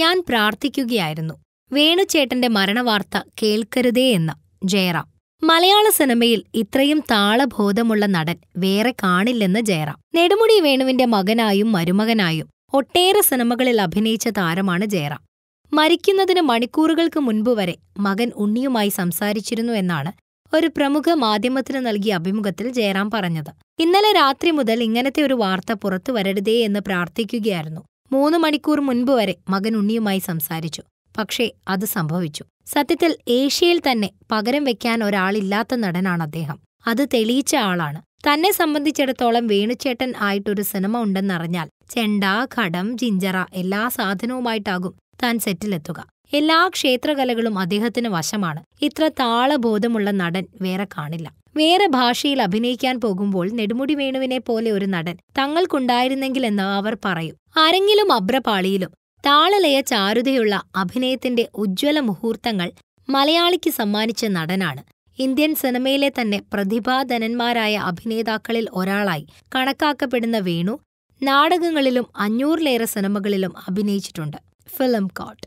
ഞാൻ പ്രാർത്ഥിക്കുകയായിരുന്നു വേണുചേട്ടന്റെ മരണവാർത്ത കേൾക്കരുതേ എന്ന ജയറാം മലയാള സിനിമയിൽ ഇത്രയും താളബോധമുള്ള നടൻ വേറെ കാണില്ലെന്ന് ജയറാം നെടുമുടി വേണുവിന്റെ മകനായും മരുമകനായും ഒട്ടേറെ സിനിമകളിൽ അഭിനയിച്ച താരമാണ് ജയറാം മരിക്കുന്നതിന് മണിക്കൂറുകൾക്ക് മുൻപ് വരെ മകൻ ഉണ്ണിയുമായി സംസാരിച്ചിരുന്നു എന്നാണ് ഒരു പ്രമുഖ മാധ്യമത്തിന് നൽകിയ അഭിമുഖത്തിൽ ജയറാം പറഞ്ഞത് ഇന്നലെ രാത്രി മുതൽ ഇങ്ങനത്തെ ഒരു വാർത്ത പുറത്തു വരരുതേ എന്ന് പ്രാർത്ഥിക്കുകയായിരുന്നു മൂന്ന് മണിക്കൂർ മുൻപ് വരെ മകൻ ഉണ്ണിയുമായി സംസാരിച്ചു പക്ഷേ അത് സംഭവിച്ചു സത്യത്തിൽ ഏഷ്യയിൽ തന്നെ പകരം വെക്കാൻ ഒരാളില്ലാത്ത നടനാണ് അദ്ദേഹം അത് തെളിയിച്ച ആളാണ് തന്നെ സംബന്ധിച്ചിടത്തോളം വേണുചേട്ടൻ ആയിട്ടൊരു സിനിമ ഉണ്ടെന്നറിഞ്ഞാൽ ചെണ്ട ഘടം ജിഞ്ചറ എല്ലാ സാധനവുമായിട്ടാകും താൻ സെറ്റിലെത്തുക എല്ലാ ക്ഷേത്രകലകളും അദ്ദേഹത്തിന് വശമാണ് ഇത്ര താളബോധമുള്ള നടൻ വേറെ കാണില്ല വേറെ ഭാഷയിൽ അഭിനയിക്കാൻ പോകുമ്പോൾ നെടുമുടി വേണുവിനെ പോലെ ഒരു നടൻ തങ്ങൾക്കുണ്ടായിരുന്നെങ്കിലെന്ന് അവർ പറയും അരങ്ങിലും അബ്രപാളിയിലും താളലയ ചാരുതയുള്ള അഭിനയത്തിന്റെ ഉജ്ജ്വല മുഹൂർത്തങ്ങൾ മലയാളിക്ക് സമ്മാനിച്ച നടനാണ് ഇന്ത്യൻ സിനിമയിലെ തന്നെ പ്രതിഭാധനന്മാരായ അഭിനേതാക്കളിൽ ഒരാളായി കണക്കാക്കപ്പെടുന്ന വേണു നാടകങ്ങളിലും അഞ്ഞൂറിലേറെ സിനിമകളിലും അഭിനയിച്ചിട്ടുണ്ട് ഫിലിം കോട്ട്